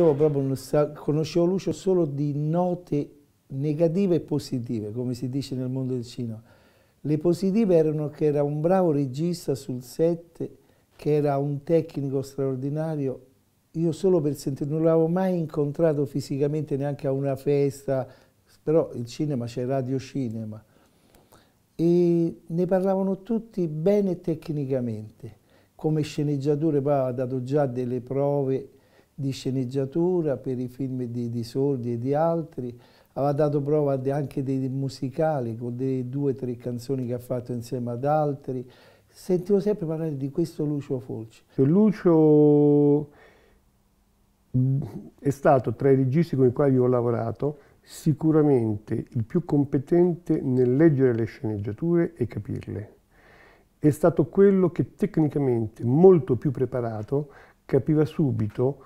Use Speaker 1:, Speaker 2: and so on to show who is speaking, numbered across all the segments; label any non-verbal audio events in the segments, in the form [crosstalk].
Speaker 1: io proprio conoscevo Lucio solo di note negative e positive, come si dice nel mondo del cinema. Le positive erano che era un bravo regista sul set, che era un tecnico straordinario. Io solo per sentire, non l'avevo mai incontrato fisicamente neanche a una festa, però il cinema c'è Radio Cinema. E ne parlavano tutti bene tecnicamente, come sceneggiatore poi ha dato già delle prove di sceneggiatura, per i film di, di Sordi e di altri, aveva dato prova anche dei musicali con delle due o tre canzoni che ha fatto insieme ad altri. Sentivo sempre parlare di questo Lucio Folci.
Speaker 2: Lucio mm, è stato tra i registi con i quali ho lavorato sicuramente il più competente nel leggere le sceneggiature e capirle. È stato quello che tecnicamente molto più preparato capiva subito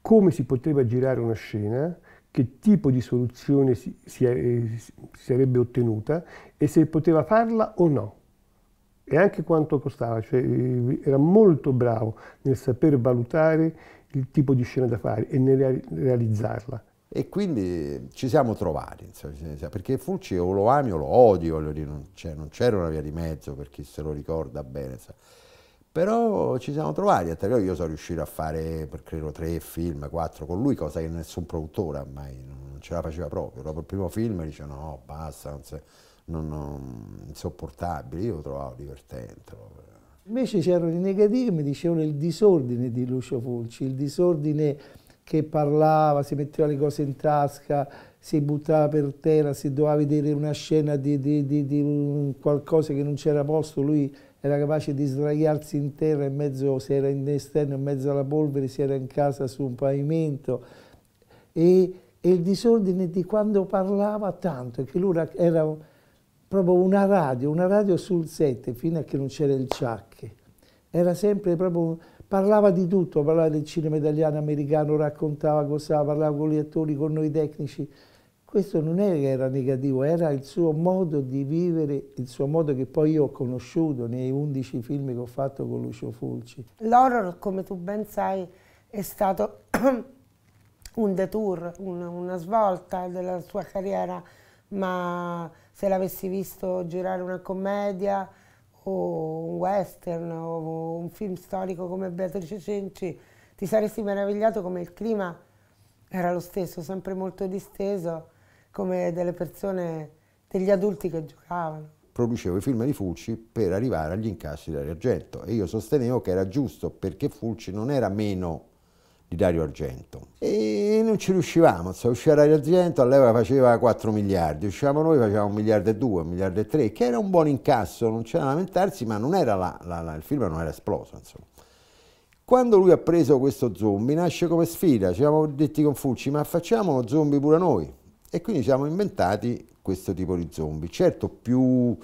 Speaker 2: come si poteva girare una scena, che tipo di soluzione si, eh, si, si sarebbe ottenuta e se poteva farla o no. E anche quanto costava, cioè, eh, era molto bravo nel saper valutare il tipo di scena da fare e nel realizzarla.
Speaker 3: E quindi ci siamo trovati, insomma, perché Fulci o lo ami o lo odio, non c'era una via di mezzo per chi se lo ricorda bene. Insomma. Però ci siamo trovati, a io sono riuscito a fare, credo, tre film, quattro con lui, cosa che nessun produttore mai non ce la faceva proprio. Dopo il primo film dice no, basta, non, se, non, non insopportabile, io lo trovavo divertente. Proprio.
Speaker 1: Invece c'erano i negativi, mi dicevano il disordine di Lucio Fulci, il disordine che parlava, si metteva le cose in tasca, si buttava per terra, si doveva vedere una scena di, di, di, di qualcosa che non c'era posto, lui era capace di sdraiarsi in terra in mezzo, se era in esterno in mezzo alla polvere, se era in casa su un pavimento. E, e il disordine di quando parlava tanto, che lui era proprio una radio, una radio sul 7, fino a che non c'era il ciacche. Era sempre proprio parlava di tutto, parlava del cinema italiano, americano, raccontava cosa, parlava con gli attori, con noi tecnici. Questo non è che era negativo, era il suo modo di vivere, il suo modo che poi io ho conosciuto nei 11 film che ho fatto con Lucio Fulci.
Speaker 4: L'horror, come tu ben sai, è stato [clears throat] un detour, un, una svolta della sua carriera, ma se l'avessi visto girare una commedia o un western o un film storico come Beatrice Cenci, ti saresti meravigliato come il clima era lo stesso, sempre molto disteso come delle persone, degli adulti che giocavano.
Speaker 3: Producevo i film di Fulci per arrivare agli incassi di Dario Argento e io sostenevo che era giusto perché Fulci non era meno di Dario Argento e non ci riuscivamo, so, usciva Dario Argento all'epoca faceva 4 miliardi, uscivamo noi facevamo 1 miliardo e 2, 1 miliardo e 3, che era un buon incasso, non c'era da lamentarsi, ma non era la, la, la, il film non era esploso insomma. Quando lui ha preso questo zombie nasce come sfida, ci siamo detti con Fulci ma facciamo zombie pure noi, e quindi siamo inventati questo tipo di zombie, certo più,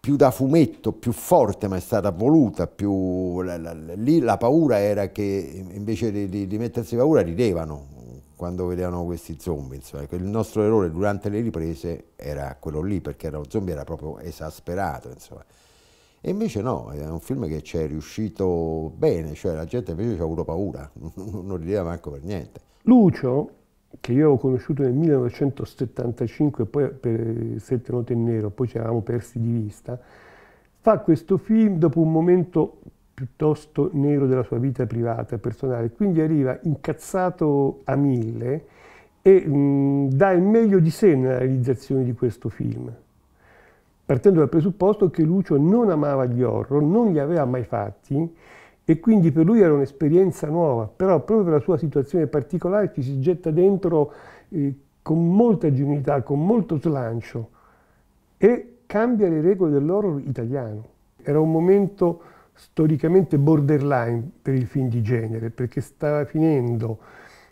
Speaker 3: più da fumetto, più forte, ma è stata voluta, più, la, la, lì la paura era che invece di, di, di mettersi paura ridevano quando vedevano questi zombie, insomma. Ecco, il nostro errore durante le riprese era quello lì, perché era, lo zombie era proprio esasperato, insomma. E invece no, è un film che ci è riuscito bene, cioè la gente invece ci ha avuto paura, [laughs] non rideva manco per niente.
Speaker 2: Lucio che io avevo conosciuto nel 1975 poi per Sette Note in Nero, poi ci eravamo persi di vista, fa questo film dopo un momento piuttosto nero della sua vita privata, e personale, quindi arriva incazzato a mille e mh, mm, dà il meglio di sé nella realizzazione di questo film, partendo dal presupposto che Lucio non amava gli horror, non li aveva mai fatti, e quindi per lui era un'esperienza nuova, però proprio per la sua situazione particolare ci si getta dentro eh, con molta genuinità, con molto slancio e cambia le regole dell'horror italiano. Era un momento storicamente borderline per il film di genere, perché stava finendo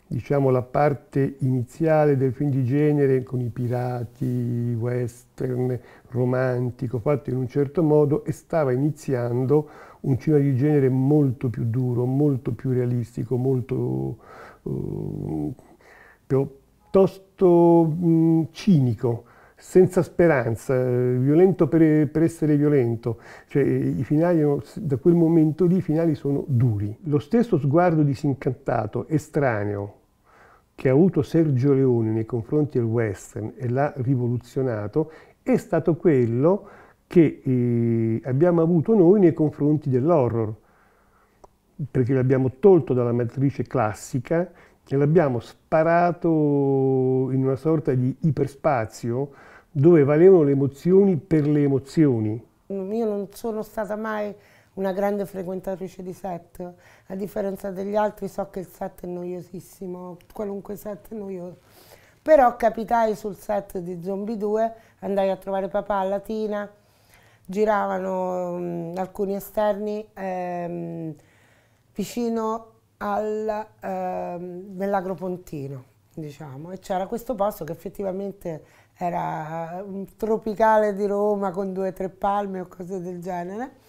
Speaker 2: diciamo, la parte iniziale del film di genere con i pirati, western, romantico, fatto in un certo modo e stava iniziando un cinema di genere molto più duro, molto più realistico, molto eh, piuttosto mh, mm, cinico senza speranza, eh, violento per, per essere violento, cioè, i finali da quel momento lì i finali sono duri. Lo stesso sguardo disincantato, estraneo, che ha avuto Sergio Leone nei confronti del western e l'ha rivoluzionato, è stato quello che eh, abbiamo avuto noi nei confronti dell'horror, perché l'abbiamo tolto dalla matrice classica e l'abbiamo sparato in una sorta di iperspazio dove valevano le emozioni per le emozioni.
Speaker 4: Mm, io non sono stata mai una grande frequentatrice di set, a differenza degli altri so che il set è noiosissimo, qualunque set è noioso. Però capitai sul set di Zombie 2, andai a trovare papà a Latina, giravano um, alcuni esterni ehm, vicino al, ehm, nell'agropontino, diciamo, e c'era questo posto che effettivamente era eh, un tropicale di Roma con due o tre palme o cose del genere.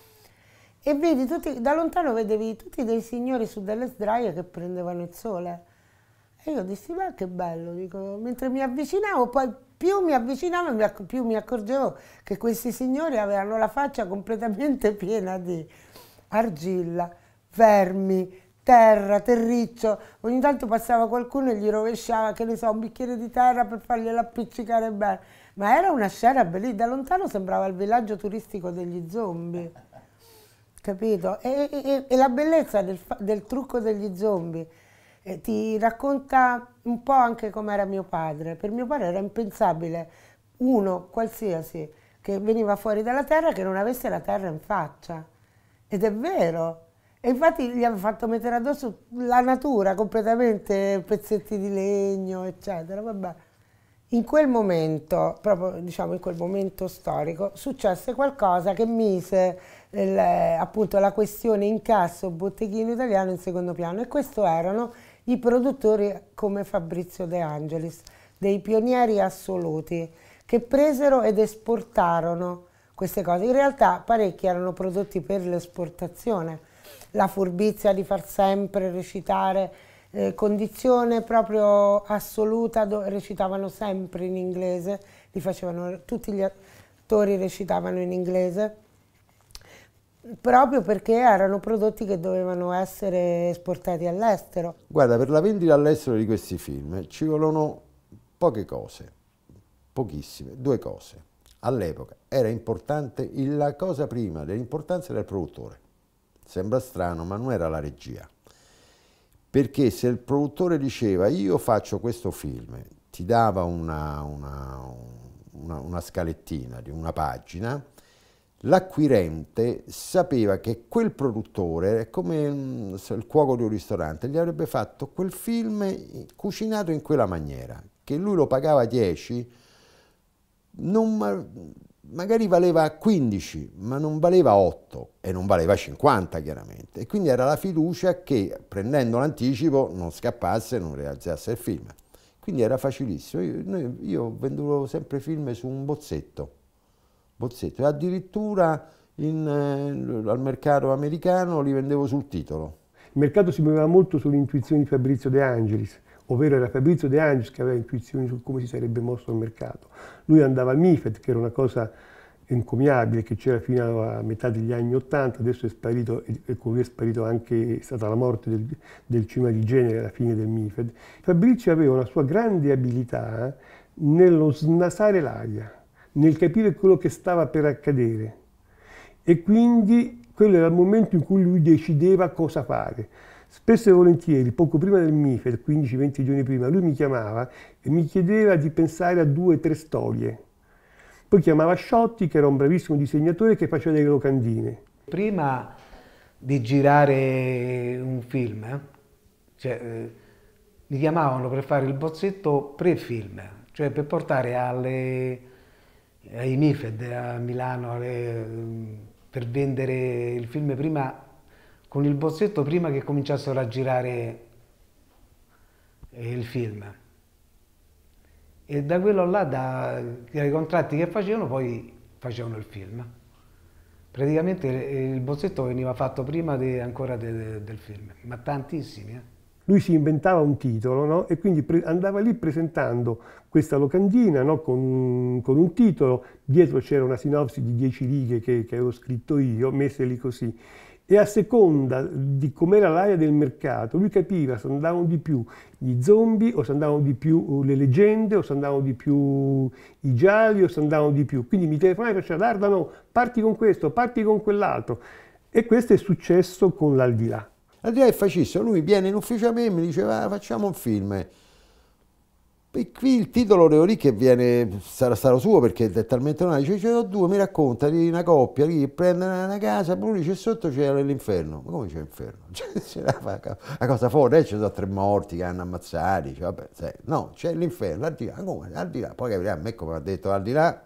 Speaker 4: E vedi tutti, da lontano vedevi tutti dei signori su delle sdraie che prendevano il sole. E io dissi, ma che bello, dico, mentre mi avvicinavo, poi più mi avvicinavo più mi accorgevo che questi signori avevano la faccia completamente piena di argilla, vermi, terra, terriccio, ogni tanto passava qualcuno e gli rovesciava, che ne so, un bicchiere di terra per fargliela appiccicare bene. Ma era una scena bellissima, da lontano sembrava il villaggio turistico degli zombie, capito? E, e, e la bellezza del, del, trucco degli zombie eh, ti racconta un po' anche com'era mio padre. Per mio padre era impensabile uno qualsiasi che veniva fuori dalla terra che non avesse la terra in faccia. Ed è vero, e infatti gli hanno fatto mettere addosso la natura completamente, pezzetti di legno, eccetera. Vabbè. In quel momento, proprio diciamo in quel momento storico, successe qualcosa che mise il, appunto la questione incasso botteghino italiano in secondo piano e questo erano i produttori come Fabrizio De Angelis, dei pionieri assoluti, che presero ed esportarono queste cose. In realtà parecchi erano prodotti per l'esportazione, la furbizia di far sempre recitare, eh, condizione proprio assoluta, recitavano sempre in inglese, facevano, tutti gli attori recitavano in inglese, proprio perché erano prodotti che dovevano essere esportati all'estero.
Speaker 3: Guarda, per la vendita all'estero di questi film ci volono poche cose, pochissime, due cose. All'epoca era importante la cosa prima dell'importanza del produttore Sembra strano, ma non era la regia. Perché se il produttore diceva io faccio questo film, ti dava una, una, una, una scalettina di una pagina, l'acquirente sapeva che quel produttore, come mm, il cuoco di un ristorante, gli avrebbe fatto quel film cucinato in quella maniera, che lui lo pagava 10, non, magari valeva 15, ma non valeva 8 e non valeva 50 chiaramente. E quindi era la fiducia che prendendo l'anticipo non scappasse e non realizzasse il film. Quindi era facilissimo. Io, noi, io vendevo sempre film su un bozzetto,
Speaker 2: bozzetto. e addirittura in, eh, al mercato americano li vendevo sul titolo. Il mercato si muoveva molto sulle intuizioni di Fabrizio De Angelis ovvero era Fabrizio De Angelis che aveva intuizioni su come si sarebbe mosso il mercato. Lui andava al MIFED, che era una cosa encomiabile, che c'era fino a metà degli anni Ottanta, adesso è sparito, e con lui è sparito anche, è stata la morte del, del cinema di genere alla fine del MIFED. Fabrizio aveva una sua grande abilità nello snasare l'aria, nel capire quello che stava per accadere. E quindi quello era il momento in cui lui decideva cosa fare. Spesso e volentieri, poco prima del MIFED, 15-20 giorni prima, lui mi chiamava e mi chiedeva di pensare a due o tre storie. Poi chiamava Sciotti, che era un bravissimo disegnatore che faceva delle locandine.
Speaker 1: Prima di girare un film, eh, cioè, eh, mi chiamavano per fare il bozzetto pre-film, cioè per portare alle, ai MIFED a Milano alle, ehm, per vendere il film prima con il bozzetto prima che cominciassero a girare eh, il film. E da quello là, dai contratti che facevano, poi
Speaker 2: facevano il film.
Speaker 1: Praticamente eh, il bozzetto veniva fatto prima de, ancora de, de, del film, ma tantissimi. Eh.
Speaker 2: Lui si inventava un titolo no? e quindi andava lì presentando questa locandina no? con, con, un titolo, dietro c'era una sinopsi di dieci righe che, che avevo scritto io, messe lì così e a seconda di com'era l'aria del mercato, lui capiva se andavano di più gli zombie o se andavano di più uh, le leggende o se andavano di più uh, i gialli o se andavano di più. Quindi mi telefonava e faceva Dardano, parti con questo, parti con quell'altro. E questo è successo con l'aldilà. L'aldilà è facissimo, lui viene in ufficio a me e mi diceva ah, facciamo un film.
Speaker 3: E qui il titolo Reori che viene, sarà stato suo perché è talmente normale, dice, cioè, ho due, mi racconta di una coppia, lì prendono una casa, poi dice sotto c'è l'inferno. Ma come c'è l'inferno? [laughs] Cioè, c'è una, una cosa fuori, eh, ci sono tre morti che hanno ammazzati, cioè, vabbè, sai, no, c'è l'inferno, al di là, come? Al di là, poi capirà, a me come ha detto al di là,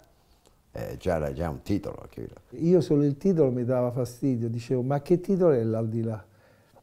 Speaker 3: è eh, già era già un titolo.
Speaker 1: Io solo il titolo mi dava fastidio, dicevo ma che titolo è l'al di là?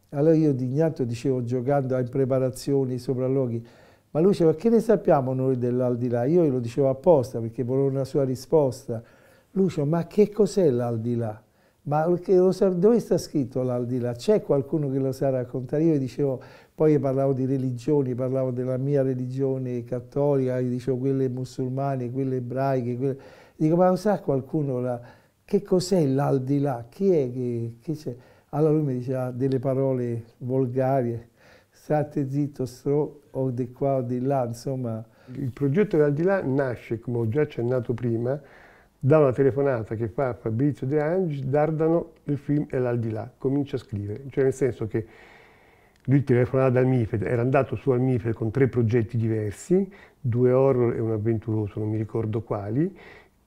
Speaker 1: Allora io dignato dicevo giocando in preparazioni, sopralluoghi, ma Luce, che ne sappiamo noi dell'aldilà? Io glielo dicevo apposta perché volevo una sua risposta. Lucio, ma che cos'è l'aldilà? Ma dove sta scritto l'aldilà? C'è qualcuno che lo sa raccontare? Io dicevo, poi parlavo di religioni, parlavo della mia religione cattolica, dicevo quelle musulmane, quelle ebraiche, quelle... Dico, ma lo sa qualcuno la... che cos'è l'aldilà? Chi è che, che c'è? Allora lui mi diceva delle parole volgari, state zitto, stro, o di qua o
Speaker 2: di là, insomma. Il progetto dell'aldilà nasce, come ho già accennato prima, da una telefonata che fa Fabrizio De Angi, Dardano, il film è l'aldilà, comincia a scrivere, cioè nel senso che lui telefonava dal MIFED, era andato su al MIFED con tre progetti diversi, due horror e un avventuroso, non mi ricordo quali,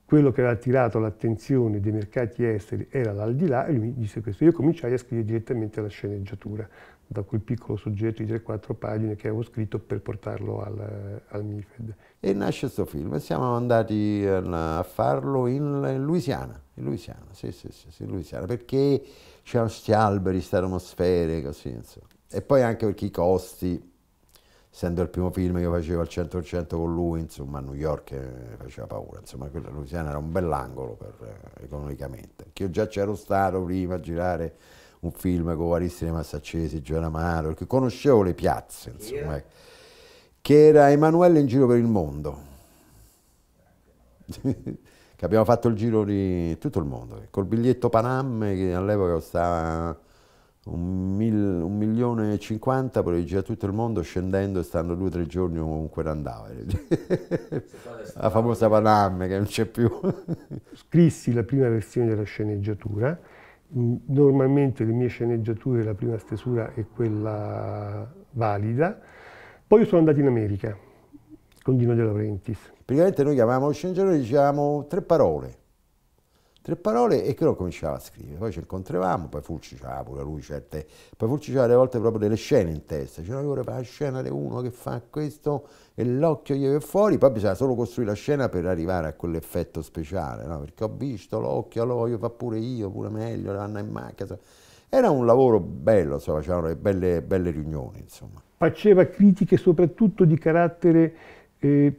Speaker 2: quello che aveva attirato l'attenzione dei mercati esteri era l'aldilà e lui mi disse questo. Io cominciai a scrivere direttamente la sceneggiatura da quel piccolo soggetto di 3-4 pagine che avevo scritto per portarlo al, al MIFED. E nasce
Speaker 3: questo film, siamo andati eh, a farlo in Louisiana, in Louisiana, sì, sì, sì, in Louisiana perché c'erano questi alberi, queste atmosfere, così, insomma. E poi anche perché i costi, essendo il primo film che io facevo al 100% con lui, insomma, a New York eh, faceva paura, insomma, Louisiana era un bell'angolo eh, economicamente, che io già c'ero stato prima a girare un film con Varissini Massaccesi, Giovanna Amaro, perché conoscevo le piazze, insomma, yeah. che era Emanuele in giro per il mondo, [laughs] che abbiamo fatto il giro di tutto il mondo, col biglietto Panam che all'epoca costava un, mil, un milione e cinquanta, però girava tutto il mondo scendendo e stando due o tre giorni ovunque andava. [laughs] la famosa Panam che non c'è più.
Speaker 2: Scrissi la prima versione della sceneggiatura Normalmente le mie sceneggiature, la prima stesura è quella valida. Poi sono andato in America con Dino De Laurentiis.
Speaker 3: Praticamente noi chiamavamo lo sceneggiatore e dicevamo tre parole. Tre parole e che lo cominciava a scrivere. Poi ci incontravamo, poi Fulci c'aveva pure lui certe... Poi Fulci c'aveva alle volte proprio delle scene in testa. C'era allora la scena di uno che fa questo e l'occhio gli è fuori, poi bisogna solo costruire la scena per arrivare a quell'effetto speciale, no? Perché ho visto l'occhio, lo voglio fare pure io, pure meglio, l'anno in macchina. Era un lavoro bello, so, facevano delle belle, belle riunioni, insomma.
Speaker 2: Faceva critiche soprattutto di carattere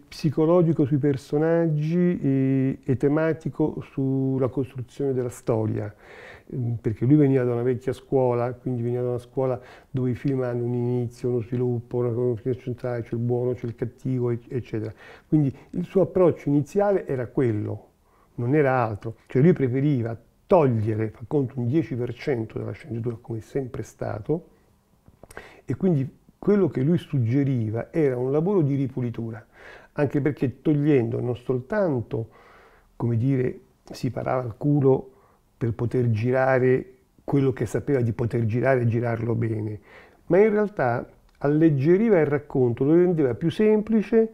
Speaker 2: psicologico sui personaggi e, e, tematico sulla costruzione della storia, mm, perché lui veniva da una vecchia scuola, quindi veniva da una scuola dove i film hanno un inizio, uno sviluppo, una confine centrale, c'è il buono, c'è il cattivo, eccetera. Quindi il suo approccio iniziale era quello, non era altro, cioè lui preferiva togliere, fa conto, un 10% della sceneggiatura, come è sempre stato, e quindi quello che lui suggeriva era un lavoro di ripulitura anche perché togliendo non soltanto, come dire, si parava il culo per poter girare quello che sapeva di poter girare e girarlo bene, ma in realtà alleggeriva il racconto, lo rendeva più semplice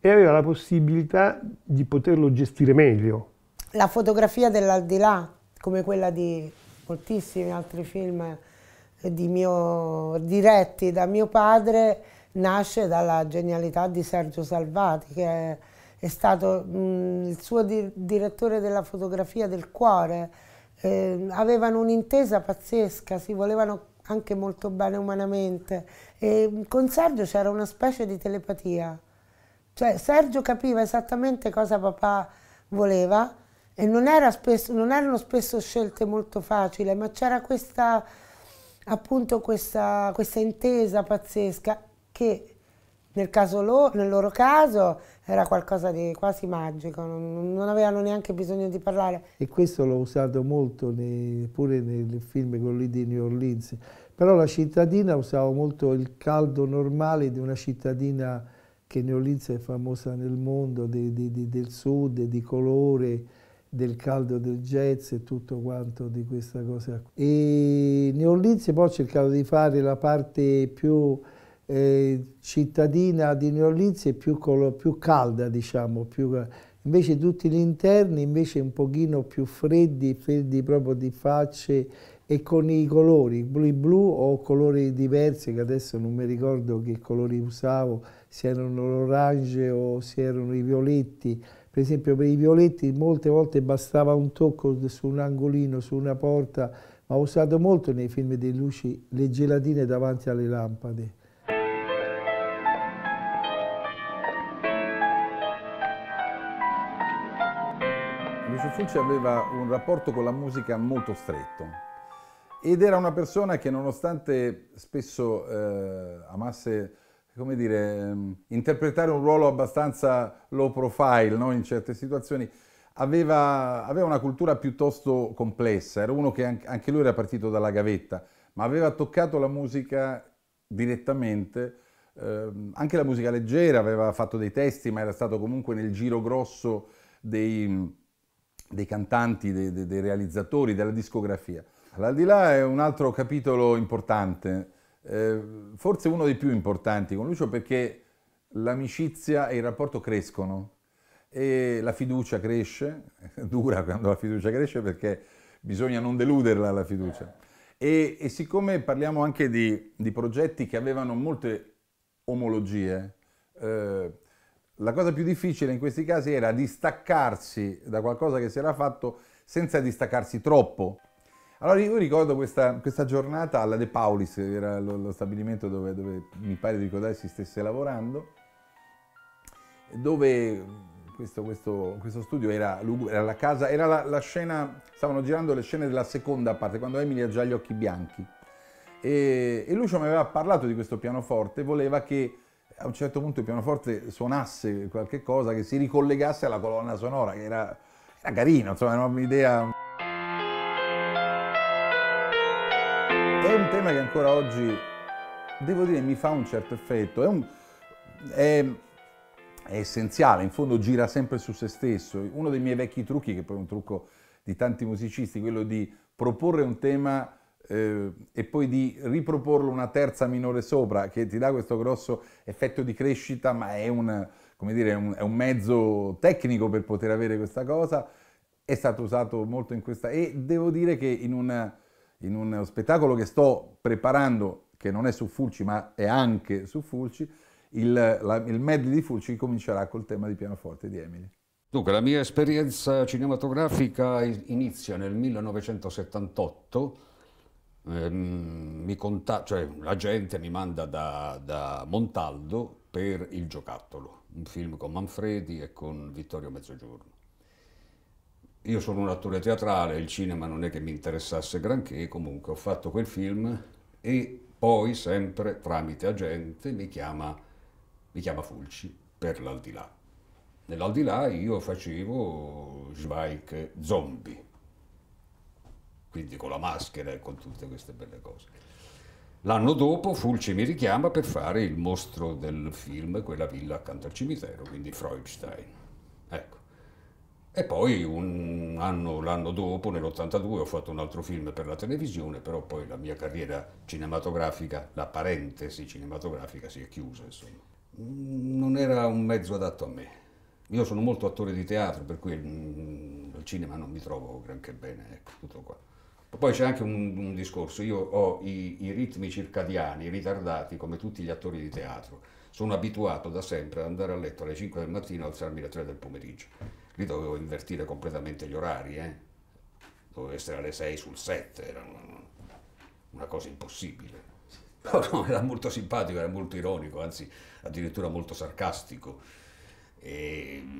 Speaker 2: e aveva la possibilità di poterlo gestire meglio.
Speaker 4: La fotografia dell'aldilà, come quella di moltissimi altri film eh, di mio, diretti da mio padre, nasce dalla genialità di Sergio Salvati, che è, stato mh, mm, il suo di direttore della fotografia del cuore. Eh, avevano un'intesa pazzesca, si volevano anche molto bene umanamente. E con Sergio c'era una specie di telepatia. Cioè, Sergio capiva esattamente cosa papà voleva e non, era spesso, non erano spesso scelte molto facili, ma c'era questa appunto questa, questa intesa pazzesca che nel, lo, nel, loro caso era qualcosa di quasi magico, non, non, avevano neanche bisogno di parlare.
Speaker 1: E questo l'ho usato molto nei, pure nel film con lì di New Orleans, però la cittadina usava molto il caldo normale di una cittadina che New Orleans è famosa nel mondo, di, di, di, del sud, di colore, del caldo del jazz e tutto quanto di questa cosa. E New Orleans poi ho cercato di fare la parte più cittadina di Neolizia è più, più calda, diciamo, più, invece tutti gli interni invece un pochino più freddi, freddi proprio di facce e con i colori, blu blu o colori diversi, che adesso non mi ricordo che colori usavo, se erano l'orange o se erano i violetti. Per esempio per i violetti molte volte bastava un tocco su un angolino, su una porta, ma ho usato molto nei film di luci le gelatine davanti alle lampade.
Speaker 5: Confuci aveva un rapporto con la musica molto stretto ed era una persona che nonostante spesso eh, amasse come dire, ehm, interpretare un ruolo abbastanza low profile no? in certe situazioni, aveva, aveva, una cultura piuttosto complessa, era uno che anche lui era partito dalla gavetta, ma aveva toccato la musica direttamente, eh, anche la musica leggera, aveva fatto dei testi, ma era stato comunque nel giro grosso dei, dei cantanti, dei, dei, dei realizzatori, della discografia. L'aldilà è un altro capitolo importante, eh, forse uno dei più importanti con Lucio perché l'amicizia e il rapporto crescono e la fiducia cresce, [laughs] dura quando la fiducia cresce perché bisogna non deluderla la fiducia. E, e siccome parliamo anche di, di, progetti che avevano molte omologie, eh, la cosa più difficile in questi casi era distaccarsi da qualcosa che si era fatto senza distaccarsi troppo. Allora io ricordo questa, questa giornata alla De Paulis, era lo, lo stabilimento dove, dove, mi pare di ricordare si stesse lavorando, dove questo, questo, questo studio era, era, la casa, era la, la, scena, stavano girando le scene della seconda parte, quando Emily ha già gli occhi bianchi. E, e Lucio mi aveva parlato di questo pianoforte, voleva che a un certo punto il pianoforte suonasse qualche cosa che si ricollegasse alla colonna sonora, che era, era carino, insomma, era un'idea. È un tema che ancora oggi, devo dire, mi fa un certo effetto. È, un, è, è essenziale, in fondo gira sempre su se stesso. Uno dei miei vecchi trucchi, che poi è un trucco di tanti musicisti, quello di proporre un tema eh, e poi di riproporlo una terza minore sopra che ti dà questo grosso effetto di crescita, ma è un, dire, un, è un mezzo tecnico per poter avere questa cosa, è stato usato molto in questa... e devo dire che in, una, in uno spettacolo che sto preparando, che non è su Fulci ma è anche su Fulci, il, la, il medley di Fulci comincerà col tema di pianoforte di Emily.
Speaker 6: Dunque, la mia esperienza cinematografica inizia nel 1978 ehm, conta- cioè, la gente mi manda da, da Montaldo per Il giocattolo, un film con Manfredi e con Vittorio Mezzogiorno. Io sono un attore teatrale, il cinema non è che mi interessasse granché, comunque ho fatto quel film e poi sempre tramite agente mi chiama, mi chiama Fulci per l'aldilà. Nell'aldilà io facevo Schweik zombie quindi con la maschera e con tutte queste belle cose. L'anno dopo Fulci mi richiama per fare il mostro del film Quella villa accanto al cimitero, quindi Freudstein. Ecco. E poi anno, l'anno dopo, nell'82, ho fatto un altro film per la televisione, però poi la mia carriera cinematografica, la parentesi cinematografica si è chiusa, insomma. Non era un mezzo adatto a me. Io sono molto attore di teatro, per cui al cinema non mi trovo granché bene, ecco, tutto qua. Poi c'è anche un, un, discorso, io ho i, i ritmi circadiani ritardati come tutti gli attori di teatro, sono abituato da sempre ad andare a letto alle 5 del mattino e alzarmi alle 3 del pomeriggio, lì dovevo invertire completamente gli orari, eh? dovevo essere alle 6 sul 7, era una, una cosa impossibile. Però no, era molto simpatico, era molto ironico, anzi addirittura molto sarcastico. E, mh,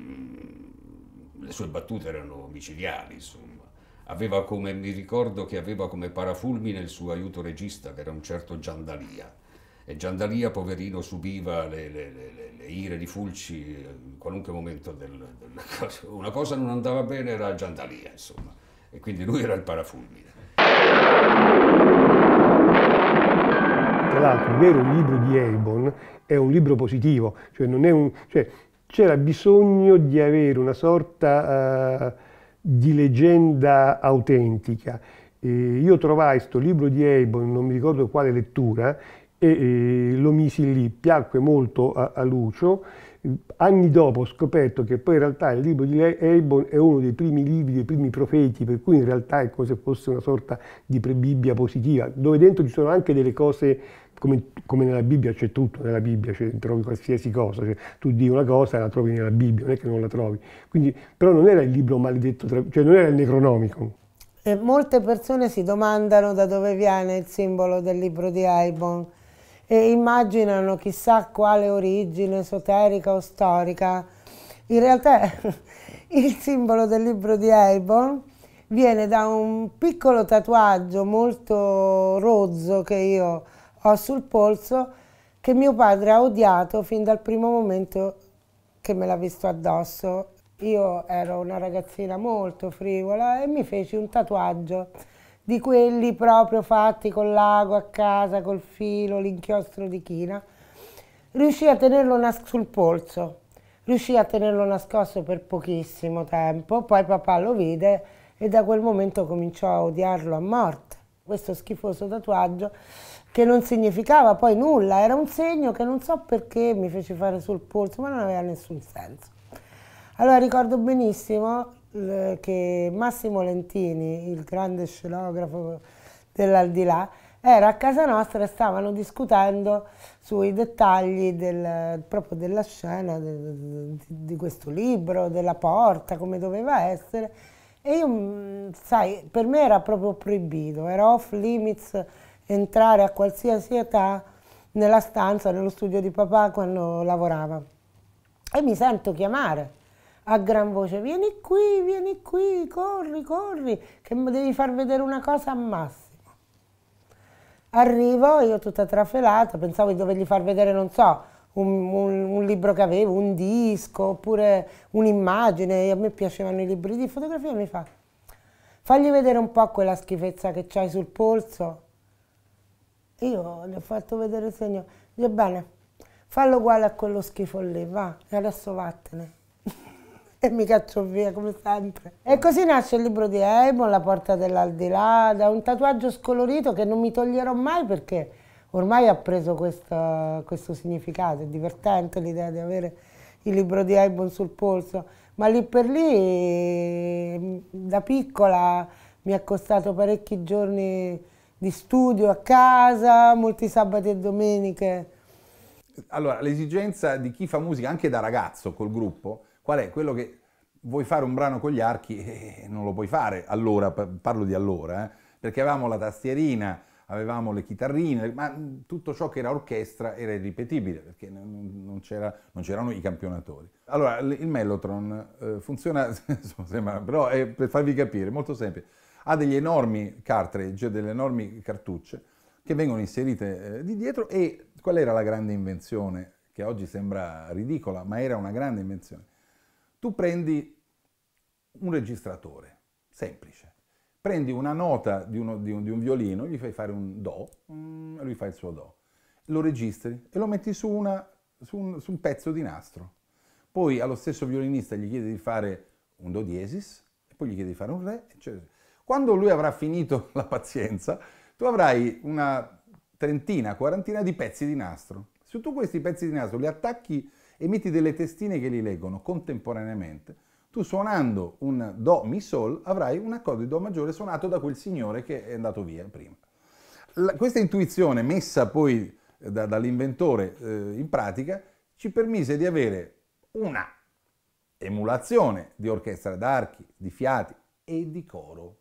Speaker 6: mm, le sue battute erano micidiali, insomma aveva come, mi ricordo che aveva come parafulmine il suo aiuto regista, che era un certo Giandalia. E Giandalia, poverino, subiva le, le, le, le ire di Fulci in qualunque momento del, del Una cosa non andava bene era Giandalia, insomma. E quindi lui era il parafulmine.
Speaker 2: Tra l'altro, il vero libro di Avon è un libro positivo, cioè non è un... Cioè, c'era bisogno di avere una sorta... Uh, di leggenda autentica. Eh, io trovai questo libro di Eibon, non mi ricordo quale lettura, e eh, lo misi lì, piacque molto a, a Lucio. Anni dopo ho scoperto che poi in realtà il libro di Eibon è uno dei primi libri, dei primi profeti, per cui in realtà è come se fosse una sorta di prebibbia positiva, dove dentro ci sono anche delle cose come, come, nella Bibbia c'è tutto, nella Bibbia cioè, trovi qualsiasi cosa, cioè, tu dici una cosa e la trovi nella Bibbia, non è che non la trovi. Quindi, però non era il libro maledetto, cioè non era il necronomico.
Speaker 4: E molte persone si domandano da dove viene il simbolo del libro di Aibon e immaginano chissà quale origine esoterica o storica. In realtà [laughs] il simbolo del libro di Aibon viene da un piccolo tatuaggio molto rozzo che io ho sul polso che mio padre ha odiato fin dal primo momento che me l'ha visto addosso. Io ero una ragazzina molto frivola e mi feci un tatuaggio di quelli proprio fatti con l'ago a casa, col filo, l'inchiostro di china. Riuscì a tenerlo sul polso, riuscì a tenerlo nascosto per pochissimo tempo, poi papà lo vide e da quel momento cominciò a odiarlo a morte. Questo schifoso tatuaggio che non significava poi nulla, era un segno che non so perché mi fece fare sul polso, ma non aveva nessun senso. Allora ricordo benissimo che Massimo Lentini, il grande scenografo dell'aldilà, era a casa nostra e stavano discutendo sui dettagli del, proprio della scena, di, di questo libro, della porta, come doveva essere. E io, mm, sai, per me era proprio proibito, era off limits entrare a qualsiasi età nella stanza, nello studio di papà quando lavorava. E mi sento chiamare a gran voce, vieni qui, vieni qui, corri, corri, che mi devi far vedere una cosa a Massimo. Arrivo, io tutta trafelata, pensavo di dovergli far vedere, non so, un, un, un libro che avevo, un disco, oppure un'immagine, a me piacevano i libri di fotografia, mi fa, fagli vedere un po' quella schifezza che c'hai sul polso, io gli ho fatto vedere il segno, gli ho detto bene, fallo uguale a quello schifo lì, va, e adesso vattene. [laughs] e mi caccio via, come sempre. E così nasce il libro di Ebon, La porta dell'aldilà, da un tatuaggio scolorito che non mi toglierò mai perché ormai ha preso questo, questo significato. È divertente l'idea di avere il libro di Ebon sul polso, ma lì per lì, da piccola, mi ha costato parecchi giorni di studio a casa, molti sabati e domeniche.
Speaker 5: Allora, l'esigenza di chi fa musica anche da ragazzo col gruppo, qual è? Quello che vuoi fare un brano con gli archi e eh, eh, non lo puoi fare allora, parlo di allora, eh, perché avevamo la tastierina, avevamo le chitarrine, ma tutto ciò che era orchestra era irripetibile perché non, c'erano i campionatori. Allora, il Mellotron eh, funziona, [laughs] insomma, però è, per farvi capire, molto semplice ha degli enormi cartridge, delle enormi cartucce che vengono inserite eh, di dietro e qual era la grande invenzione che oggi sembra ridicola, ma era una grande invenzione. Tu prendi un registratore, semplice, prendi una nota di, uno, di, un, di un, violino, gli fai fare un do, mm, lui fa il suo do, lo registri e lo metti su, una, su, un, su un pezzo di nastro. Poi allo stesso violinista gli chiedi di fare un do diesis, e poi gli chiedi di fare un re, eccetera. Quando lui avrà finito [laughs] la pazienza, tu avrai una trentina, quarantina di pezzi di nastro. Se tu questi pezzi di nastro li attacchi e metti delle testine che li leggono contemporaneamente, tu suonando un Do Mi Sol avrai un accordo di Do maggiore suonato da quel signore che è andato via prima. La, questa intuizione messa poi eh, da, dall'inventore eh, in pratica ci permise di avere una emulazione di orchestra d'archi, di fiati e di coro.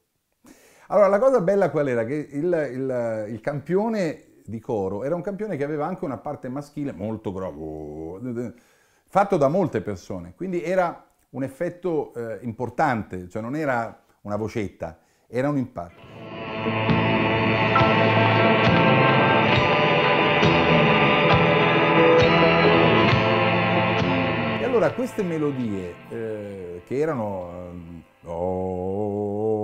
Speaker 5: Allora, la cosa bella qual era? Che il, il, il campione di coro era un campione che aveva anche una parte maschile molto grossa, fatto da molte persone, quindi era un effetto eh, importante, cioè non era una vocetta, era un impatto. E allora queste melodie eh, che erano eh, oh,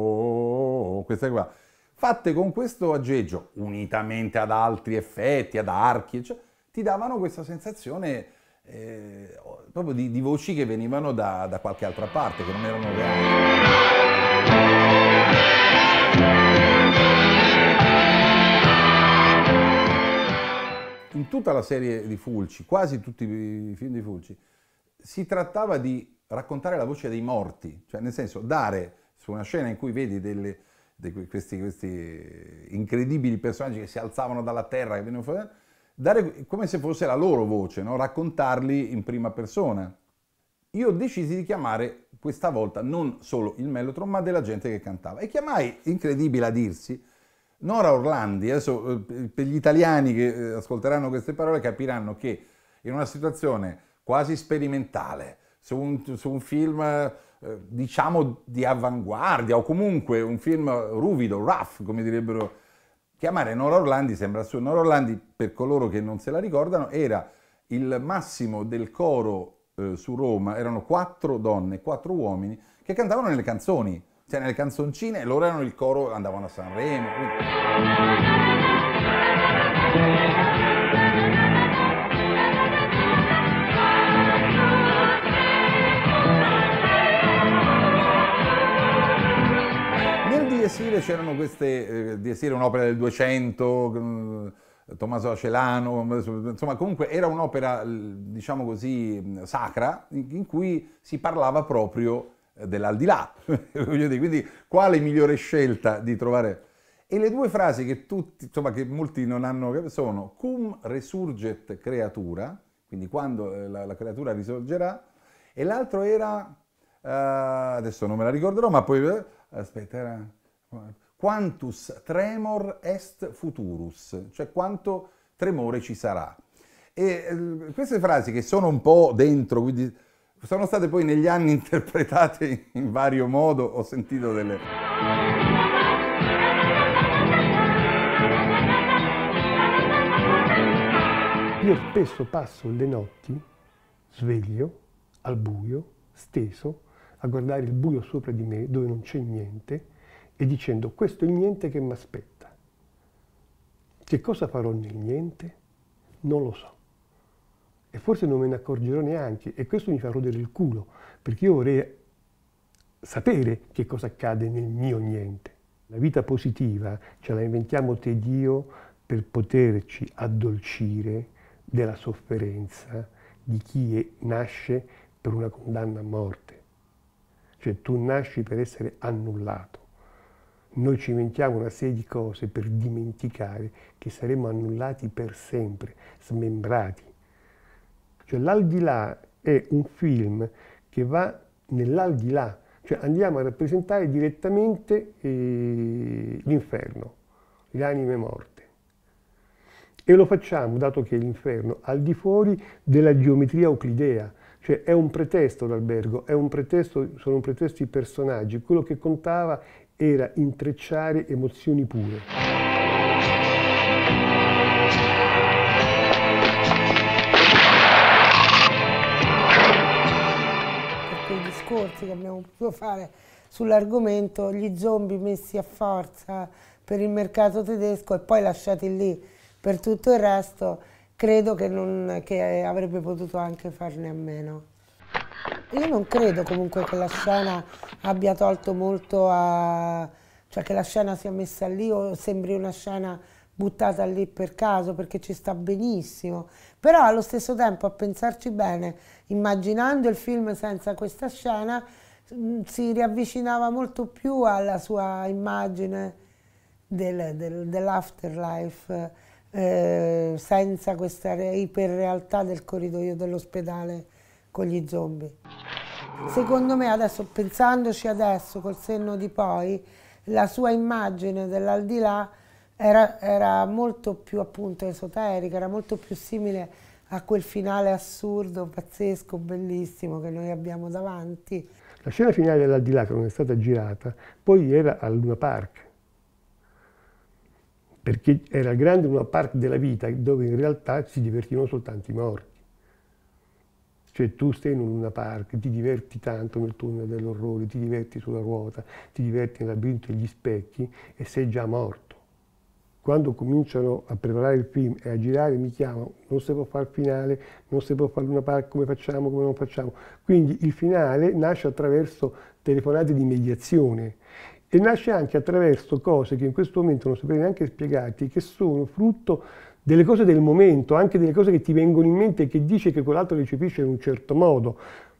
Speaker 5: con queste qua, fatte con questo aggeggio, unitamente ad altri effetti, ad archi, cioè, ti davano questa sensazione eh, proprio di, di, voci che venivano da, da, qualche altra parte, che non erano reali. In tutta la serie di Fulci, quasi tutti i film di Fulci, si trattava di raccontare la voce dei morti, cioè nel senso dare su una scena in cui vedi delle, questi, questi, incredibili personaggi che si alzavano dalla terra, dare come se fosse la loro voce, no? raccontarli in prima persona. Io decisi di chiamare questa volta non solo il mellotron, ma della gente che cantava. E chiamai, incredibile a dirsi, Nora Orlandi. Adesso eh, per gli italiani che eh, ascolteranno queste parole capiranno che in una situazione quasi sperimentale, su un, su un film eh, diciamo di avanguardia o comunque un film ruvido, rough, come direbbero. Chiamare Nora Orlandi sembra assurdo. Nora Orlandi, per coloro che non se la ricordano, era il massimo del coro eh, su Roma, erano quattro donne, quattro uomini che cantavano nelle canzoni, cioè nelle canzoncine, e loro erano il coro, andavano a Sanremo. Quindi... Esile c'erano queste, eh, di Esile un'opera del 200, mm, Tommaso Acelano, mm, insomma comunque era un'opera, diciamo così, mm, sacra, in cui si parlava proprio eh, dell'aldilà. [laughs] Quindi quale migliore scelta di trovare... E le due frasi che, tutti, insomma, che molti non hanno capito sono cum resurget creatura, quindi quando eh, la, la creatura risorgerà, e l'altro era, uh, adesso non me la ricorderò, ma poi, aspetta, era quantus tremor est futurus, cioè quanto tremore ci sarà. E eh, queste frasi che sono un po' dentro, quindi sono state poi negli anni [laughs] interpretate in vario modo, ho sentito delle...
Speaker 2: Io spesso passo le notti sveglio, al buio, steso, a guardare il buio sopra di me dove non c'è niente e dicendo questo è il niente che mi aspetta. Che cosa farò nel niente? Non lo so. E forse non me ne accorgerò neanche e questo mi fa rodere il culo, perché io vorrei sapere che cosa accade nel mio niente. La vita positiva ce la inventiamo te Dio per poterci addolcire della sofferenza di chi nasce per una condanna a morte. Cioè tu nasci per essere annullato. Noi ci inventiamo una serie di cose per dimenticare che saremo annullati per sempre, smembrati. Cioè l'aldilà è un film che va nell'aldilà, cioè andiamo a rappresentare direttamente eh, l'inferno, anime morte. E lo facciamo, dato che è l'inferno, al di fuori della geometria euclidea, cioè è un pretesto l'albergo, sono un pretesto i personaggi, quello che contava era intrecciare emozioni pure.
Speaker 4: che abbiamo potuto fare sull'argomento, gli zombie messi a forza per il mercato tedesco e poi lasciati lì per tutto il resto, credo che, non, che avrebbe potuto anche farne a meno. Io non credo comunque che la scena abbia tolto molto a... cioè che la scena sia messa lì o sembri una scena buttata lì per caso perché ci sta benissimo, però allo stesso tempo a pensarci bene, immaginando il film senza questa scena, mm, si riavvicinava molto più alla sua immagine del, del, dell'afterlife eh, senza questa iperrealtà del corridoio dell'ospedale con gli zombie. Secondo me adesso, pensandoci adesso, col senno di poi, la sua immagine dell'aldilà era, era, molto più appunto esoterica, era molto più simile a quel finale assurdo, pazzesco, bellissimo che noi abbiamo davanti.
Speaker 2: La scena finale dell'aldilà, che non è stata girata, poi era al Luna Park, perché era grande una Park della vita dove in realtà si divertivano soltanto i morti. Cioè tu stai in una park, ti diverti tanto nel tunnel dell'orrore, ti diverti sulla ruota, ti diverti nel labirinto degli specchi e sei già morto. Quando cominciano a preparare il film e a girare mi chiamano, non si può fare il finale, non si può fare Luna park, come facciamo, come non facciamo. Quindi il finale nasce attraverso telefonate di mediazione e nasce anche attraverso cose che in questo momento non saprei neanche spiegarti, che sono frutto delle cose del momento, anche delle cose che ti vengono in mente e che dice che quell'altro recepisce in un certo modo.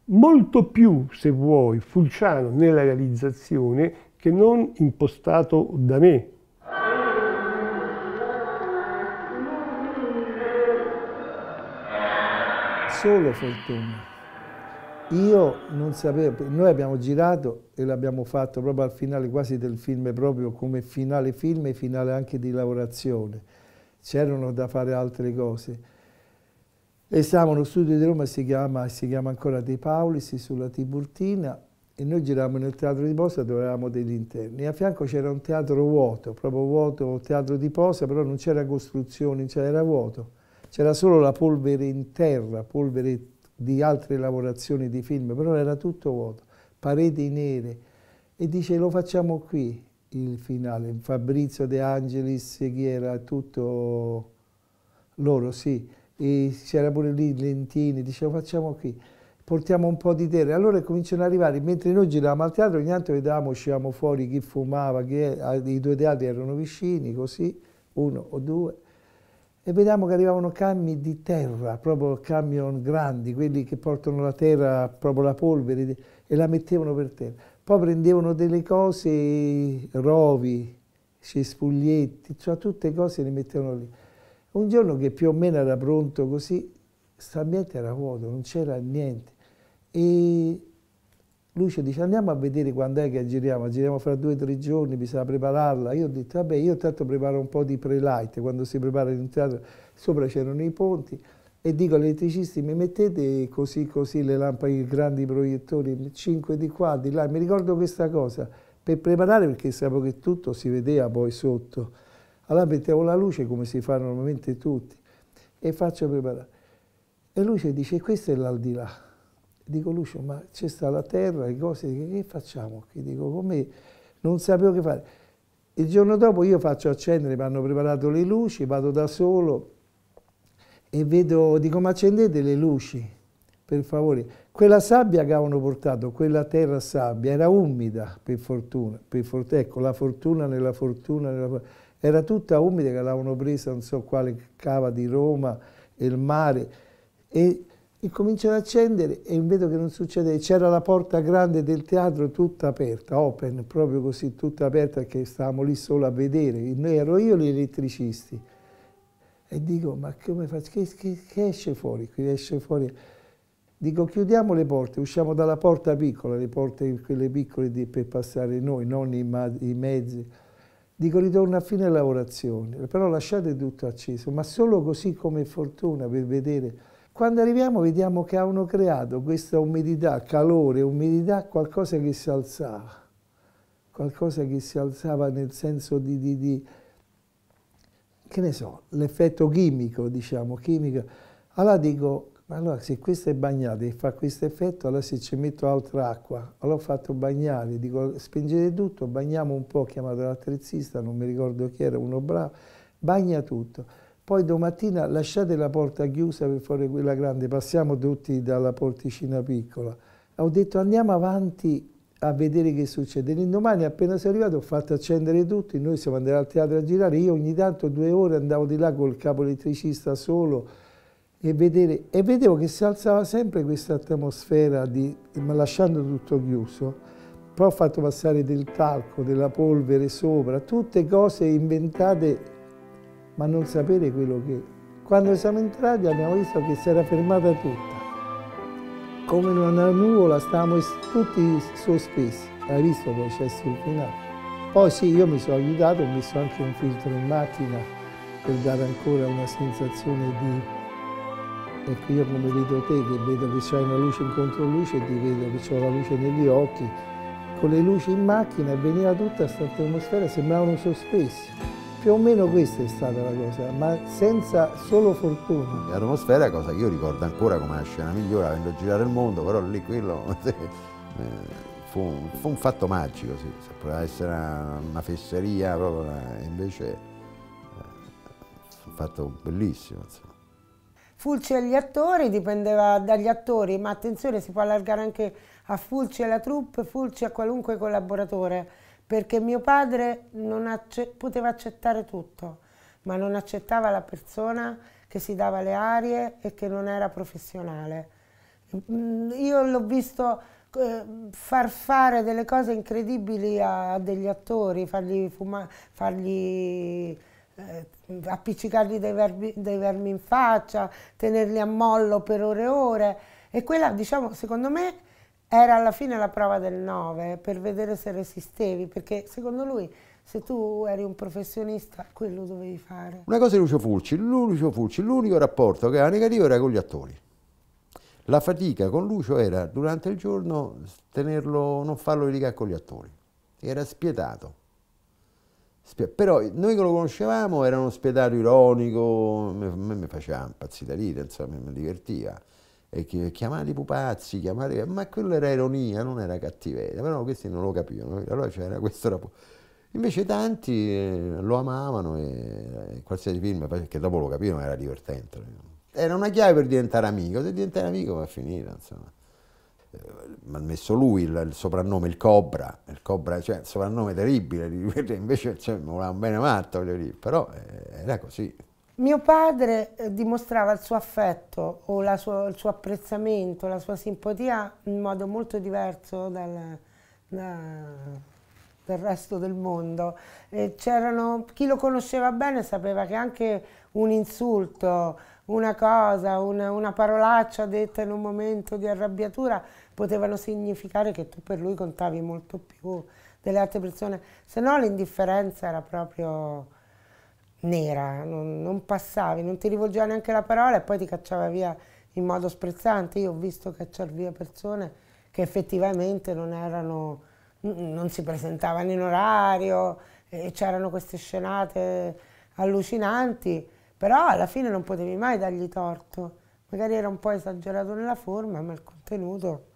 Speaker 2: Molto più, se vuoi, Fulciano nella realizzazione che non impostato da me, solo fortuna.
Speaker 1: Io non sapevo, noi abbiamo girato e l'abbiamo fatto proprio al finale quasi del film, proprio come finale film e finale anche di lavorazione. C'erano da fare altre cose. E stavamo nello studio di Roma, si chiama, si chiama ancora De Paulis, sulla Tiburtina, e noi giravamo nel teatro di posa dove avevamo degli interni. a fianco c'era un teatro vuoto, proprio vuoto, teatro di posa, però non c'era costruzione, cioè era vuoto. C'era solo la polvere in terra, polvere di altre lavorazioni di film, però era tutto vuoto, pareti nere. E dice lo facciamo qui il finale, Fabrizio De Angelis, chi era tutto loro, sì. c'era pure lì Lentini, dice lo facciamo qui portiamo un po' di terra. Allora cominciano ad arrivare, mentre noi giravamo al teatro, ogni tanto vedevamo, uscivamo fuori chi fumava, chi è, ah, i due teatri erano vicini, così, uno o due e vediamo che arrivavano camion di terra, proprio camion grandi, quelli che portano la terra, proprio la polvere, e la mettevano per terra. Poi prendevano delle cose, rovi, cespuglietti, cioè tutte cose le mettevano lì. Un giorno che più o meno era pronto così, l'ambiente era vuoto, non c'era niente. E Lucio dice andiamo a vedere quando è che giriamo, giriamo fra due o tre giorni, bisogna prepararla. Io ho detto vabbè io intanto preparo un po' di pre-light, quando si prepara in un teatro sopra c'erano i ponti e dico agli elettricisti mi mettete così così le lampade, i grandi proiettori, cinque di qua, di là, mi ricordo questa cosa per preparare perché sapevo che tutto si vedeva poi sotto. Allora mettevo la luce come si fa normalmente tutti e faccio preparare. E Lucio dice questo è l'aldilà Dico Lucio, ma c'è sta la terra, le cose, dico, che facciamo qui? Dico come? non sapevo che fare. Il giorno dopo io faccio accendere, mi hanno preparato le luci, vado da solo e vedo, dico ma accendete le luci, per favore. Quella sabbia che avevano portato, quella terra sabbia, era umida per fortuna, per for ecco la fortuna nella fortuna, nella fortuna. era tutta umida che l'avevano presa non so quale cava di Roma, il mare. E e cominciano ad accendere e vedo che non succede. C'era la porta grande del teatro tutta aperta, open, proprio così, tutta aperta che stavamo lì solo a vedere. Noi ero io gli elettricisti. E dico, ma come faccio? Che, che, che esce fuori? Qui esce fuori. Dico, chiudiamo le porte, usciamo dalla porta piccola, le porte quelle piccole di, per passare noi, non i, i mezzi. Dico ritorno a fine lavorazione, però lasciate tutto acceso, ma solo così come fortuna per vedere quando arriviamo vediamo che hanno creato questa umidità, calore, umidità, qualcosa che si alzava, qualcosa che si alzava nel senso di, di, di che ne so, l'effetto chimico, diciamo, chimico. Allora dico, allora se questa è bagnata e fa questo effetto, allora se ci metto altra acqua, allora ho fatto bagnare, dico spingete tutto, bagniamo un po', ho chiamato l'attrezzista, non mi ricordo chi era, uno bravo, bagna tutto. Poi domattina lasciate la porta chiusa per fare quella grande, passiamo tutti dalla porticina piccola. Ho detto andiamo avanti a vedere che succede. L'indomani appena sono arrivato ho fatto accendere tutti, noi siamo andati al teatro a girare, io ogni tanto due ore andavo di là col capo elettricista solo e, vedere, e vedevo che si alzava sempre questa atmosfera di, lasciando tutto chiuso poi ho fatto passare del talco, della polvere sopra, tutte cose inventate ma non sapere quello che... Quando siamo entrati abbiamo visto che si era fermata tutta. Come in una nuvola stavamo tutti sospesi. Hai visto poi c'è sul finale. Poi sì, io mi sono aiutato, ho messo anche un filtro in macchina per dare ancora una sensazione di... Ecco, io come vedo te, che vedo che c'hai una luce in controluce e ti vedo che c'ho la luce negli occhi, con le luci in macchina e veniva tutta questa atmosfera, sembravano sospesi. Più o meno questa è stata la cosa, ma senza solo fortuna.
Speaker 3: L'atmosfera è cosa che io ricordo ancora come la scena migliore, avendo girato il mondo, però lì quello [laughs] eh, fu, un, fu, un, fatto magico, sì. poteva essere una, una fesseria, proprio una, eh, invece eh, fu un fatto bellissimo. Insomma.
Speaker 4: Fulci agli attori, dipendeva dagli attori, ma attenzione si può allargare anche a Fulci e la troupe, Fulci a qualunque collaboratore perché mio padre acce poteva accettare tutto, ma non accettava la persona che si dava le arie e che non era professionale. Mm, io l'ho visto eh, far fare delle cose incredibili a, degli attori, fargli, fargli eh, appiccicargli dei vermi, dei vermi in faccia, tenerli a mollo per ore e ore. E quella, diciamo, secondo me era alla fine la prova del 9 per vedere se resistevi, perché secondo lui se tu eri un professionista quello dovevi fare.
Speaker 3: Una cosa di Lucio Fulci, Lucio Fulci l'unico rapporto che aveva negativo era con gli attori. La fatica con Lucio era durante il giorno tenerlo, non farlo litigare con gli attori, era spietato. Però noi che lo conoscevamo era uno spietato ironico, a me, me faceva impazzire, insomma, mi divertiva chiamati pupazzi, chiamati... ma quello era ironia, non era cattiveria, però questi non lo capivano, allora c'era questo rapporto. Invece tanti eh, lo amavano e eh, qualsiasi film, perché dopo lo capivano, era divertente. Era una chiave per diventare amico, se diventare amico va a finire, insomma. Eh, mi ha messo lui il, il, soprannome, il Cobra, il Cobra, cioè il soprannome terribile, invece cioè, mi voleva bene matto, però eh, era così.
Speaker 4: Mio padre eh, dimostrava il suo affetto o sua, il suo apprezzamento, la sua simpatia in modo molto diverso dal, dal, dal resto del mondo. chi lo conosceva bene sapeva che anche un insulto, una cosa, una, una parolaccia detta in un momento di arrabbiatura potevano significare che tu per lui contavi molto più delle altre persone, se no l'indifferenza era proprio nera, non, non passavi, non ti rivolgeva neanche la parola e poi ti cacciava via in modo sprezzante. Io ho visto cacciare via persone che effettivamente non erano, non si presentavano in orario, e c'erano queste scenate allucinanti, però alla fine non potevi mai dargli torto. Magari era un po' esagerato nella forma, ma il contenuto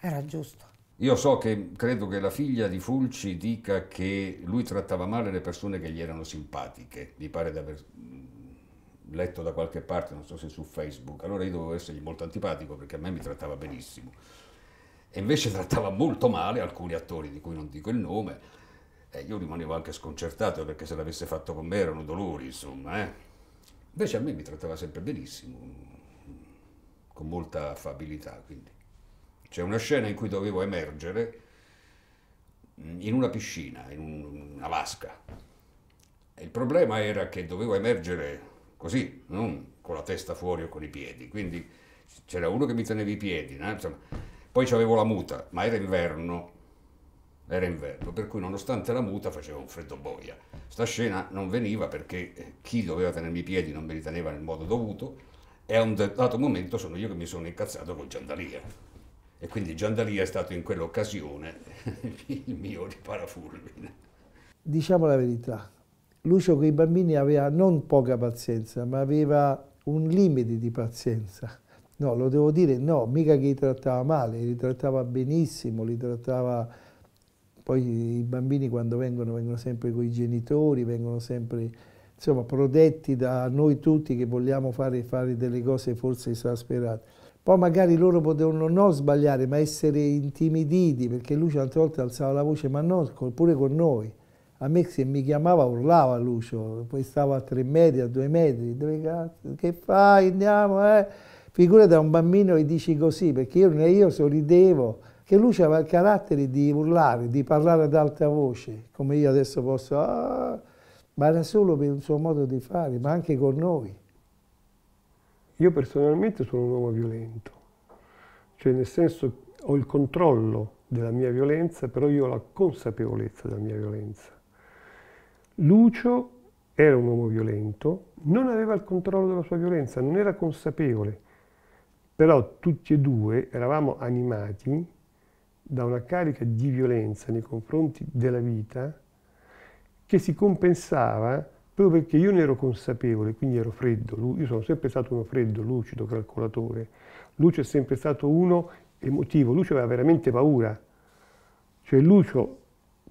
Speaker 4: era giusto.
Speaker 6: Io so che credo che la figlia di Fulci dica che lui trattava male le persone che gli erano simpatiche, mi pare di aver mm, letto da qualche parte, non so se su Facebook, allora io dovevo essergli molto antipatico perché a me mi trattava benissimo. E invece trattava molto male alcuni attori di cui non dico il nome, e io rimanevo anche sconcertato perché se l'avesse fatto con me erano dolori, insomma. Eh. Invece a me mi trattava sempre benissimo, con molta affabilità, quindi. C'è una scena in cui dovevo emergere in una piscina, in una vasca. Il problema era che dovevo emergere così, non con la testa fuori o con i piedi. Quindi c'era uno che mi teneva i piedi, no? Insomma, poi avevo la muta, ma era inverno, era inverno, per cui nonostante la muta faceva un freddo boia. Sta scena non veniva perché eh, chi doveva tenermi i piedi non me li teneva nel modo dovuto e a un dato momento sono io che mi sono incazzato col giandalia. E quindi Giandalia è stato in quell'occasione [laughs] il mio di parafulmine.
Speaker 1: Diciamo la verità, Lucio con i bambini aveva non poca pazienza, ma aveva un limite di pazienza. No, lo devo dire, no, mica che li trattava male, li trattava benissimo, li trattava... Poi i bambini quando vengono, vengono sempre con i genitori, vengono sempre, insomma, protetti da noi tutti che vogliamo fare, fare delle cose forse esasperate poi magari loro potevano non sbagliare, ma essere intimiditi, perché Lucio altre volte alzava la voce, ma no, pure con noi. A me se mi chiamava urlava Lucio, poi stavo a tre metri, a due metri, dove cazzo, che fai, andiamo, eh? Figura da un bambino e dici così, perché io, io sorridevo, che Lucio aveva il carattere di urlare, di parlare ad alta voce, come io adesso posso, ah, ma era solo per il suo modo di fare, ma anche con noi.
Speaker 2: Io personalmente sono un uomo violento, cioè nel senso ho il controllo della mia violenza, però io ho la consapevolezza della mia violenza. Lucio era un uomo violento, non aveva il controllo della sua violenza, non era consapevole, però tutti e due eravamo animati da una carica di violenza nei confronti della vita che si compensava proprio perché io ne ero consapevole, quindi ero freddo, io sono sempre stato uno freddo, lucido, calcolatore. Lucio è sempre stato uno emotivo, Lucio aveva veramente paura. Cioè Lucio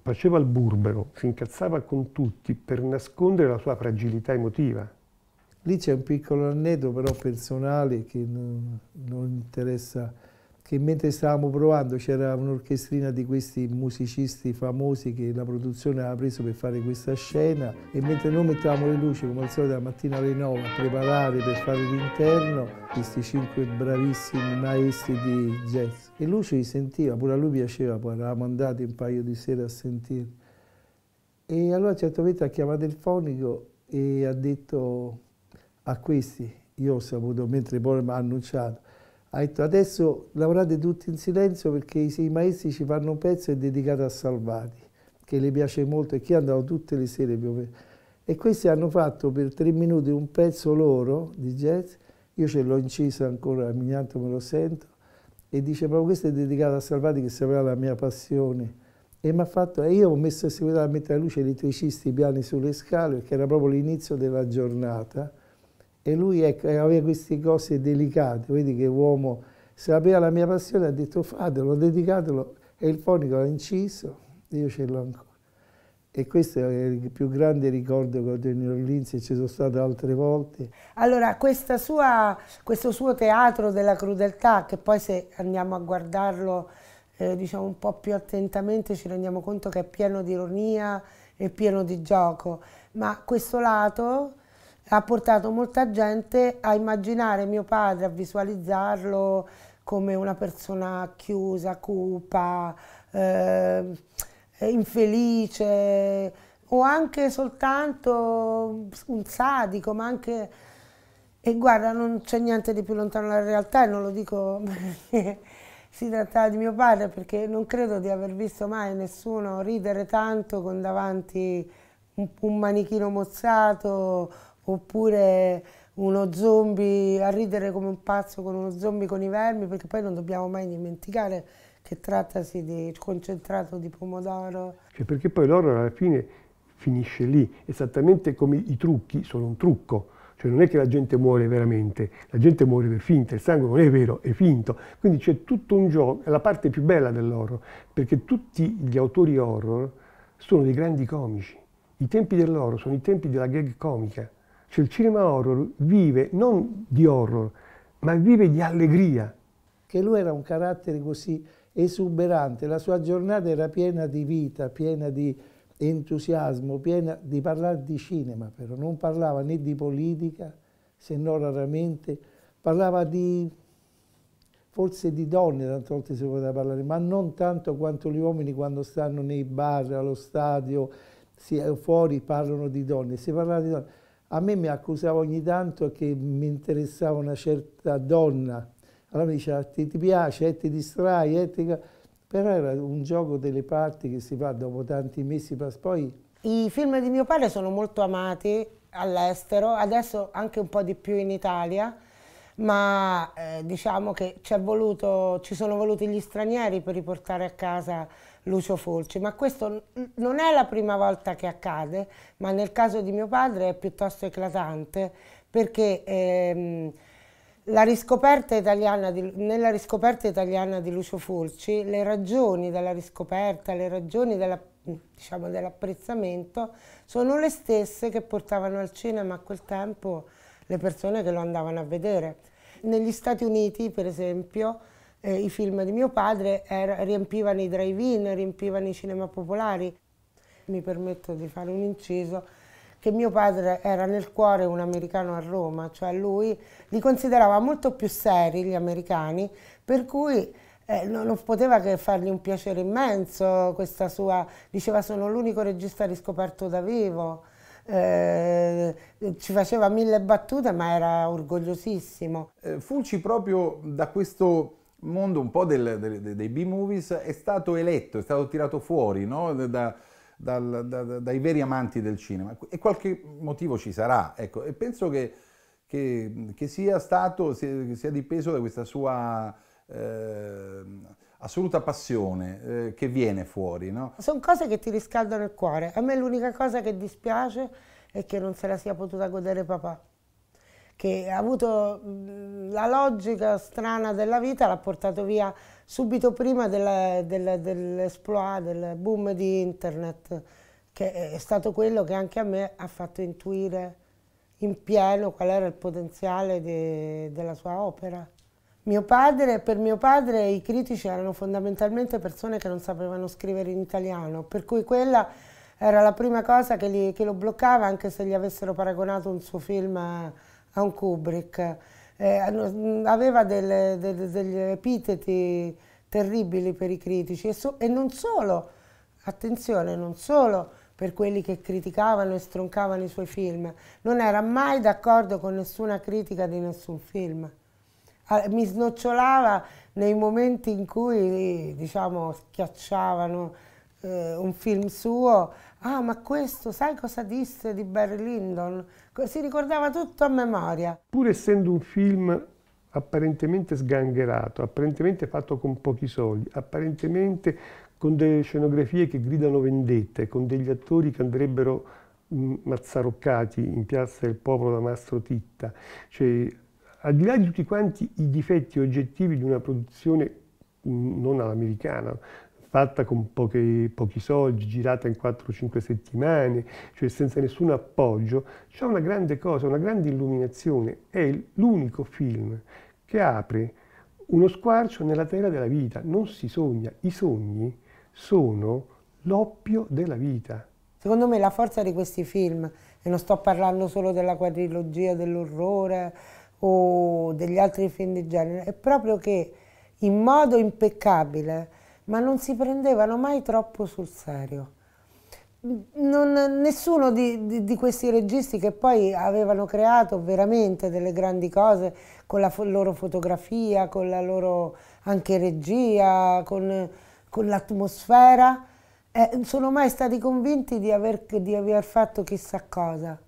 Speaker 2: faceva il burbero, si incazzava con tutti per nascondere la sua fragilità emotiva. Lì c'è un piccolo annetto però personale che non, non interessa
Speaker 1: che mentre stavamo provando c'era un'orchestrina di questi musicisti famosi che la produzione aveva preso per fare questa scena e mentre noi mettevamo le luci come al solito la mattina alle 9 a preparare per fare l'interno questi cinque bravissimi maestri di jazz e Lucio li sentiva, pure a lui piaceva, poi eravamo andati un paio di sere a sentire e allora a un certo momento ha chiamato il fonico e ha detto a questi, io ho saputo mentre poi mi ha annunciato ha detto adesso lavorate tutti in silenzio perché i maestri ci fanno un pezzo e dedicato a Salvati, che le piace molto e che andavano tutte le sere più o E questi hanno fatto per tre minuti un pezzo loro di jazz, io ce l'ho inciso ancora, ogni tanto me lo sento, e dice proprio questo è dedicato a Salvati che sapeva la mia passione. E mi ha fatto, e io ho messo a seguire a mettere a luce i elettricisti piani sulle scale, perché era proprio l'inizio della giornata, e lui ecco, aveva queste cose delicate, vedi che uomo sapeva la mia passione, ha detto fatelo, dedicatelo e il fonico l'ha inciso, io ce l'ho ancora. E questo è il più grande ricordo che ho di New Orleans e ci sono state altre volte.
Speaker 4: Allora, sua, questo suo teatro della crudeltà, che poi se andiamo a guardarlo eh, diciamo un po' più attentamente ci rendiamo conto che è pieno di ironia e pieno di gioco, ma questo lato ha portato molta gente a immaginare mio padre, a visualizzarlo come una persona chiusa, cupa, eh, infelice o anche soltanto un sadico, ma anche... E guarda, non c'è niente di più lontano dalla realtà e non lo dico perché [laughs] si trattava di mio padre, perché non credo di aver visto mai nessuno ridere tanto con davanti un, un manichino mozzato oppure uno zombie a ridere come un pazzo con uno zombie con i vermi, perché poi non dobbiamo mai dimenticare che trattasi di concentrato di pomodoro.
Speaker 2: Cioè perché poi l'horror alla fine finisce lì, esattamente come i trucchi sono un trucco. Cioè non è che la gente muore veramente, la gente muore per finta, il sangue non è vero, è finto. Quindi c'è tutto un gioco, è la parte più bella dell'horror, perché tutti gli autori horror sono dei grandi comici. I tempi dell'horror sono i tempi della gag comica, cioè il cinema horror vive non di horror, ma vive di allegria. Che lui era un
Speaker 1: carattere così esuberante, la sua giornata era piena di vita, piena di entusiasmo, piena di parlare di cinema, però non parlava né di politica, se non raramente, parlava di forse di donne tante volte si poteva parlare, ma non tanto quanto gli uomini quando stanno nei bar, allo stadio, fuori parlano di donne, si parlava di donne. A me mi accusava ogni tanto che mi interessava una certa donna. Allora mi diceva, ti, ti piace, eh, ti distrai, eh, ti... però era un gioco delle parti che si fa dopo tanti mesi.
Speaker 4: Poi... I film di mio padre sono molto amati all'estero, adesso anche un po' di più in Italia ma eh, diciamo che ci, voluto, ci, sono voluti gli stranieri per riportare a casa Lucio Fulci, ma questo non è la prima volta che accade, ma nel caso di mio padre è piuttosto eclatante perché ehm, riscoperta di, nella riscoperta italiana di Lucio Fulci le ragioni della riscoperta, le ragioni della diciamo, dell'apprezzamento sono le stesse che portavano al cinema a quel tempo le persone che lo andavano a vedere. Negli Stati Uniti, per esempio, eh, i film di mio padre era, riempivano i drive-in, riempivano i cinema popolari. Mi permetto di fare un inciso, che mio padre era nel cuore un americano a Roma, cioè lui li considerava molto più seri gli americani, per cui eh, non, non, poteva che fargli un piacere immenso questa sua, diceva sono l'unico regista riscoperto da vivo. Eh, ci faceva mille battute ma era orgogliosissimo. Eh, Fulci proprio da questo mondo un po'
Speaker 5: del, del, dei B-movies è stato eletto, è stato tirato fuori no? da, dal, da, dai veri amanti del cinema e qualche motivo ci sarà, ecco, e penso che, che, che sia stato, che sia dipeso da questa sua... Eh, assoluta passione eh, che viene fuori. No?
Speaker 4: Sono cose che ti riscaldano il cuore. A me l'unica cosa che dispiace è che non se la sia potuta godere papà, che ha avuto mm, la logica strana della vita, l'ha portato via subito prima dell'esploit, dell del boom di internet, che è stato quello che anche a me ha fatto intuire in pieno qual era il potenziale de della sua opera. Mio padre, per mio padre i critici erano fondamentalmente persone che non sapevano scrivere in italiano, per cui quella era la prima cosa che, li, che lo bloccava anche se gli avessero paragonato un suo film a, a un Kubrick. Eh, aveva delle, delle, degli epiteti terribili per i critici e, so, e non solo, attenzione, non solo per quelli che criticavano e stroncavano i suoi film, non era mai d'accordo con nessuna critica di nessun film. Ah, mi snocciolava nei momenti in cui diciamo schiacciavano eh, un film suo ah ma questo sai cosa disse di Barry Lyndon si ricordava tutto a memoria
Speaker 2: pur essendo un film apparentemente sgangherato apparentemente fatto con pochi soldi apparentemente con delle scenografie che gridano vendette con degli attori che andrebbero mm, mazzaroccati in piazza del popolo da Mastro Titta cioè, al di là di tutti quanti i difetti oggettivi di una produzione mm, non all'americana, fatta con poche, pochi soldi, girata in 4-5 settimane, cioè senza nessun appoggio, c'è una grande cosa, una grande illuminazione. È l'unico film che apre uno squarcio nella terra della vita. Non si sogna, i sogni sono l'oppio della vita.
Speaker 4: Secondo me la forza di questi film, e non sto parlando solo della quadrilogia dell'orrore, o degli altri film di genere, è proprio che in modo impeccabile, ma non si prendevano mai troppo sul serio. Non, nessuno di, di, di, questi registi che poi avevano creato veramente delle grandi cose con la fo loro fotografia, con la loro anche regia, con, con l'atmosfera, eh, sono mai stati convinti di aver, di aver fatto chissà cosa.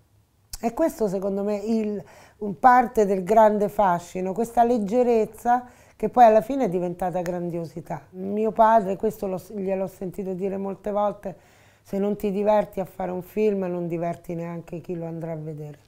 Speaker 4: E questo secondo me il, un parte del grande fascino, questa leggerezza che poi alla fine è diventata grandiosità. Mio padre, questo gliel'ho sentito dire molte volte, se non ti diverti a fare un film non diverti neanche chi lo andrà a vedere.